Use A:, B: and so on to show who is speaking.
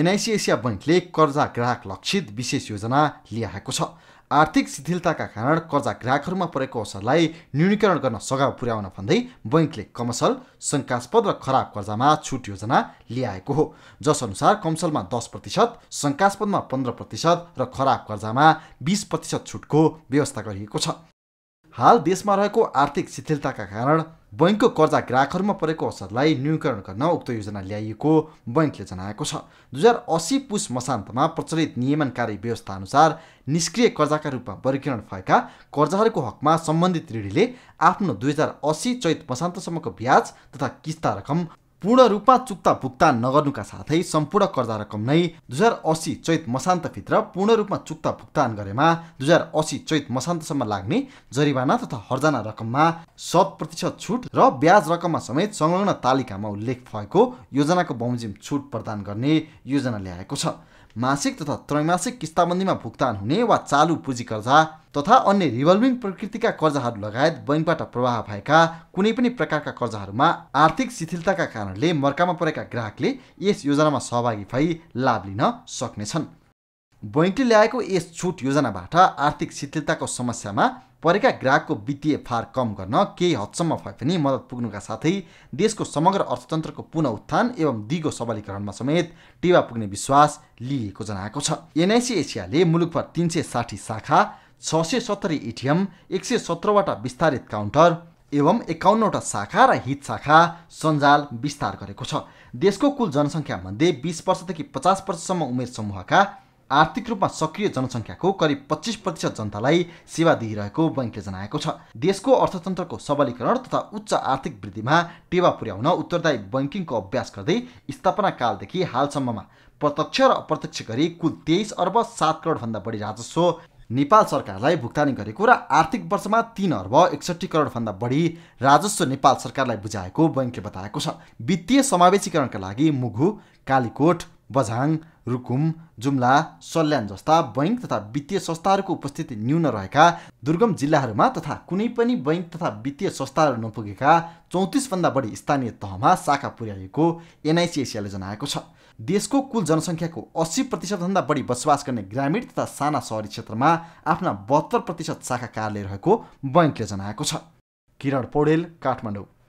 A: एनआइसिएसिया बैङ्कले कर्जा ग्राहक लक्षित विशेष योजना ल्याएको छ आर्थिक शिथिलताका कारण कर्जा ग्राहकहरूमा परेको असरलाई न्यूनीकरण गर्न सघाउ पुर्याउन भन्दै बैङ्कले कमसल शङ्कास्पद र खराब कर्जामा छुट योजना ल्याएको हो जसअनुसार कमसलमा दस प्रतिशत शङ्कास्पदमा पन्ध्र प्रतिशत र खराब कर्जामा बिस प्रतिशत छुटको व्यवस्था गरिएको छ हाल देशमा रहेको आर्थिक शिथिलताका कारण बैङ्कको कर्जा ग्राहकहरूमा परेको असरलाई न्यूनीकरण गर्न उक्त योजना ल्याइएको बैङ्कले जनाएको छ दुई हजार असी पुस मसान्तमा प्रचलित नियमनकारी व्यवस्था अनुसार निष्क्रिय कर्जाका रूपमा वर्गीकरण भएका कर्जाहरूको हकमा सम्बन्धित ऋणीले आफ्नो दुई हजार असी चैत मसान्तसम्मको ब्याज तथा किस्ता रकम पूर्ण रूपमा चुक्ता भुक्तान नगर्नुका साथै सम्पूर्ण कर्जा रकम नै दुई हजार असी चैत मसान्तभित्र पूर्ण रूपमा चुक्ता भुक्तान गरेमा दुई हजार असी चैत मसान्तसम्म लाग्ने जरिवाना तथा हर्जाना रकममा शत प्रतिशत छुट र ब्याज रकममा समेत संलग्न तालिकामा उल्लेख भएको योजनाको बमोजिम छुट प्रदान गर्ने योजना ल्याएको छ मासिक तथा त्रैमासिक किस्ताबन्दीमा भुक्तान हुने वा चालु पुँजी कर्जा तथा अन्य रिभल्भिङ प्रकृतिका कर्जाहरू लगायत बैङ्कबाट प्रवाह भएका कुनै पनि प्रकारका कर्जाहरूमा आर्थिक शिथिलताका कारणले मर्कामा परेका ग्राहकले यस योजनामा सहभागी भई लाभ लिन सक्नेछन् बैङ्कले ल्याएको यस छुट योजनाबाट आर्थिक शिथिलताको समस्यामा परेका ग्राहकको वित्तीय भार कम गर्न केही हदसम्म भए पनि मद्दत पुग्नुका साथै देशको समग्र अर्थतन्त्रको पुनः उत्थान एवं दिगो सबलीकरणमा समेत टेवा पुग्ने विश्वास लिएको जनाएको छ एनआइसी एसियाले मुलुकभर तिन सय साठी शाखा छ सय सत्तरी एटिएम एक सय सत्रवटा विस्तारित काउन्टर एवं एकाउन्नवटा शाखा र हित शाखा सञ्जाल विस्तार गरेको छ देशको कुल जनसङ्ख्यामध्ये बिस वर्षदेखि पचास वर्षसम्म उमेर समूहका आर्थिक रूपमा सक्रिय जनसङ्ख्याको करिब पच्चिस प्रतिशत जनतालाई सेवा दिइरहेको बैङ्कले जनाएको छ देशको अर्थतन्त्रको सबलीकरण तथा उच्च आर्थिक वृद्धिमा टेवा पुर्याउन उत्तरदायी बैङ्किङको अभ्यास गर्दै स्थापना कालदेखि हालसम्ममा प्रत्यक्ष र अप्रत्यक्ष गरी कुल तेइस अर्ब सात करोडभन्दा बढी राजस्व नेपाल सरकारलाई भुक्तानी गरेको र आर्थिक वर्षमा तिन अर्ब एकसट्ठी करोडभन्दा बढी राजस्व नेपाल सरकारलाई बुझाएको बैङ्कले बताएको छ वित्तीय समावेशीकरणका लागि मुगु कालीकोट बझाङ रुकुम जुम्ला सल्यान जस्ता बैङ्क तथा वित्तीय संस्थाहरूको उपस्थिति न्यून रहेका दुर्गम जिल्लाहरूमा तथा कुनै पनि बैङ्क तथा वित्तीय संस्थाहरू नपुगेका चौतिसभन्दा बढी स्थानीय तहमा शाखा पुर्याइएको एनआइसिएसियाले जनाएको छ देशको कुल जनसङ्ख्याको अस्सी प्रतिशतभन्दा बढी बसोबास गर्ने ग्रामीण तथा साना सहरी क्षेत्रमा आफ्ना बहत्तर प्रतिशत शाखा कार्यालय रहेको बैङ्कले जनाएको छ किरण पौडेल काठमाडौँ